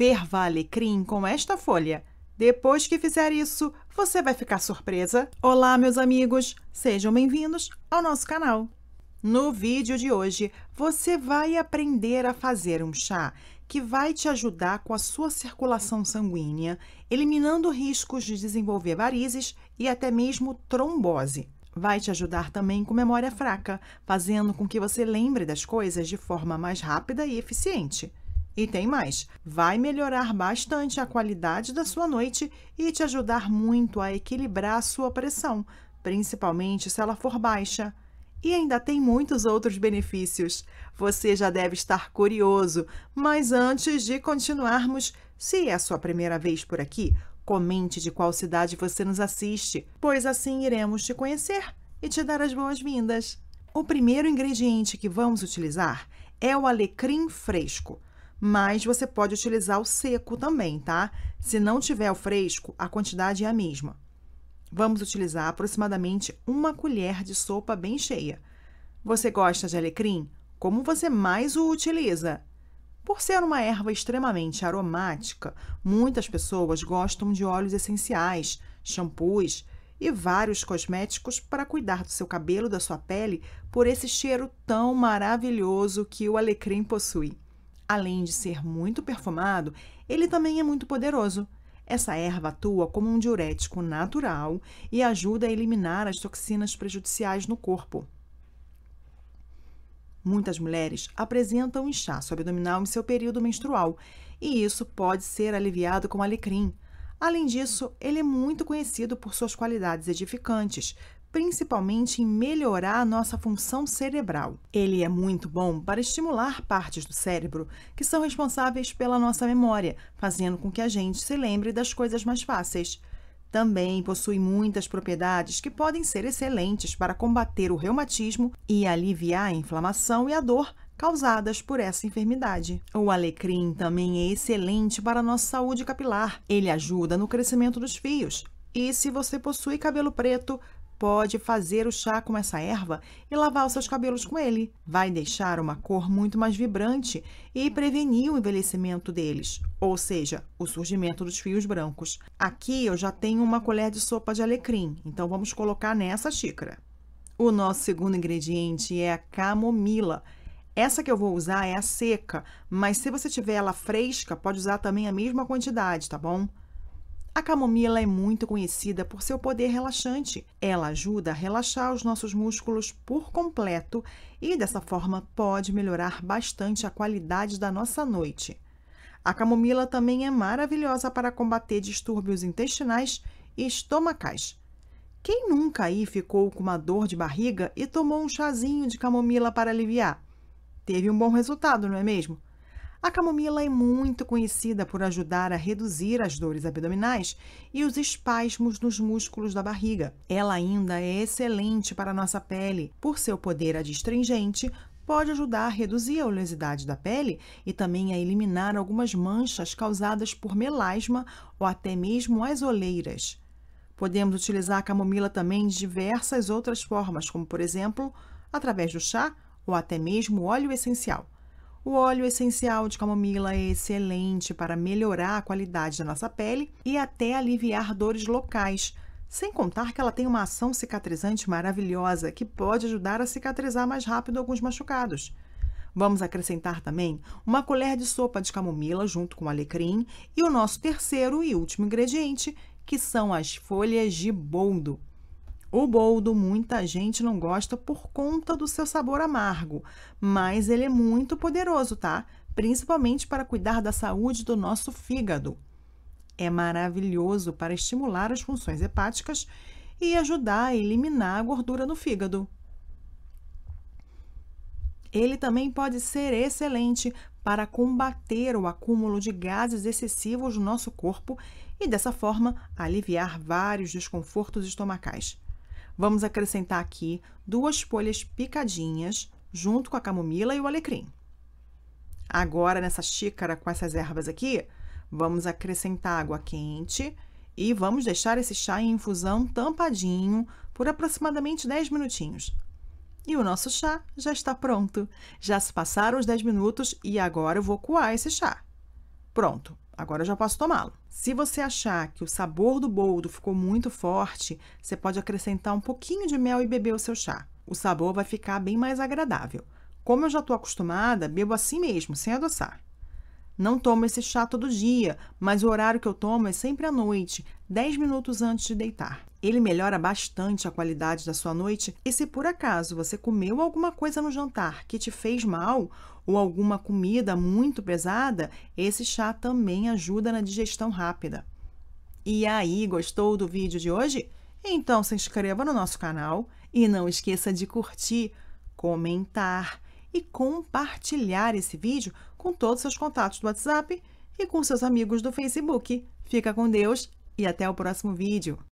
ferva alecrim com esta folha. Depois que fizer isso, você vai ficar surpresa. Olá, meus amigos! Sejam bem-vindos ao nosso canal. No vídeo de hoje, você vai aprender a fazer um chá que vai te ajudar com a sua circulação sanguínea, eliminando riscos de desenvolver varizes e até mesmo trombose. Vai te ajudar também com memória fraca, fazendo com que você lembre das coisas de forma mais rápida e eficiente. E tem mais: vai melhorar bastante a qualidade da sua noite e te ajudar muito a equilibrar a sua pressão, principalmente se ela for baixa. E ainda tem muitos outros benefícios. Você já deve estar curioso, mas antes de continuarmos, se é a sua primeira vez por aqui, comente de qual cidade você nos assiste, pois assim iremos te conhecer e te dar as boas-vindas. O primeiro ingrediente que vamos utilizar é o alecrim fresco mas você pode utilizar o seco também, tá? Se não tiver o fresco, a quantidade é a mesma. Vamos utilizar aproximadamente uma colher de sopa bem cheia. Você gosta de alecrim? Como você mais o utiliza? Por ser uma erva extremamente aromática, muitas pessoas gostam de óleos essenciais, shampoos e vários cosméticos para cuidar do seu cabelo, da sua pele, por esse cheiro tão maravilhoso que o alecrim possui. Além de ser muito perfumado, ele também é muito poderoso. Essa erva atua como um diurético natural e ajuda a eliminar as toxinas prejudiciais no corpo. Muitas mulheres apresentam inchaço abdominal em seu período menstrual e isso pode ser aliviado com alecrim. Além disso, ele é muito conhecido por suas qualidades edificantes, principalmente em melhorar a nossa função cerebral. Ele é muito bom para estimular partes do cérebro que são responsáveis pela nossa memória, fazendo com que a gente se lembre das coisas mais fáceis. Também possui muitas propriedades que podem ser excelentes para combater o reumatismo e aliviar a inflamação e a dor causadas por essa enfermidade. O alecrim também é excelente para a nossa saúde capilar. Ele ajuda no crescimento dos fios. E se você possui cabelo preto, pode fazer o chá com essa erva e lavar os seus cabelos com ele. Vai deixar uma cor muito mais vibrante e prevenir o envelhecimento deles, ou seja, o surgimento dos fios brancos. Aqui eu já tenho uma colher de sopa de alecrim, então vamos colocar nessa xícara. O nosso segundo ingrediente é a camomila. Essa que eu vou usar é a seca, mas se você tiver ela fresca, pode usar também a mesma quantidade, tá bom? A camomila é muito conhecida por seu poder relaxante. Ela ajuda a relaxar os nossos músculos por completo e, dessa forma, pode melhorar bastante a qualidade da nossa noite. A camomila também é maravilhosa para combater distúrbios intestinais e estomacais. Quem nunca aí ficou com uma dor de barriga e tomou um chazinho de camomila para aliviar? Teve um bom resultado, não é mesmo? A camomila é muito conhecida por ajudar a reduzir as dores abdominais e os espasmos nos músculos da barriga. Ela ainda é excelente para a nossa pele, por seu poder adstringente, pode ajudar a reduzir a oleosidade da pele e também a eliminar algumas manchas causadas por melasma ou até mesmo as oleiras. Podemos utilizar a camomila também de diversas outras formas, como por exemplo, através do chá ou até mesmo óleo essencial. O óleo essencial de camomila é excelente para melhorar a qualidade da nossa pele e até aliviar dores locais. Sem contar que ela tem uma ação cicatrizante maravilhosa que pode ajudar a cicatrizar mais rápido alguns machucados. Vamos acrescentar também uma colher de sopa de camomila junto com alecrim e o nosso terceiro e último ingrediente, que são as folhas de boldo. O boldo muita gente não gosta por conta do seu sabor amargo, mas ele é muito poderoso, tá? Principalmente para cuidar da saúde do nosso fígado. É maravilhoso para estimular as funções hepáticas e ajudar a eliminar a gordura no fígado. Ele também pode ser excelente para combater o acúmulo de gases excessivos no nosso corpo e, dessa forma, aliviar vários desconfortos estomacais. Vamos acrescentar aqui duas folhas picadinhas junto com a camomila e o alecrim. Agora, nessa xícara com essas ervas aqui, vamos acrescentar água quente e vamos deixar esse chá em infusão tampadinho por aproximadamente 10 minutinhos. E o nosso chá já está pronto. Já se passaram os 10 minutos e agora eu vou coar esse chá. Pronto, agora eu já posso tomá-lo. Se você achar que o sabor do boldo ficou muito forte, você pode acrescentar um pouquinho de mel e beber o seu chá. O sabor vai ficar bem mais agradável. Como eu já estou acostumada, bebo assim mesmo, sem adoçar. Não tomo esse chá todo dia, mas o horário que eu tomo é sempre à noite, 10 minutos antes de deitar. Ele melhora bastante a qualidade da sua noite e se por acaso você comeu alguma coisa no jantar que te fez mal ou alguma comida muito pesada, esse chá também ajuda na digestão rápida. E aí, gostou do vídeo de hoje? Então se inscreva no nosso canal e não esqueça de curtir, comentar e compartilhar esse vídeo com todos os seus contatos do WhatsApp e com seus amigos do Facebook. Fica com Deus e até o próximo vídeo!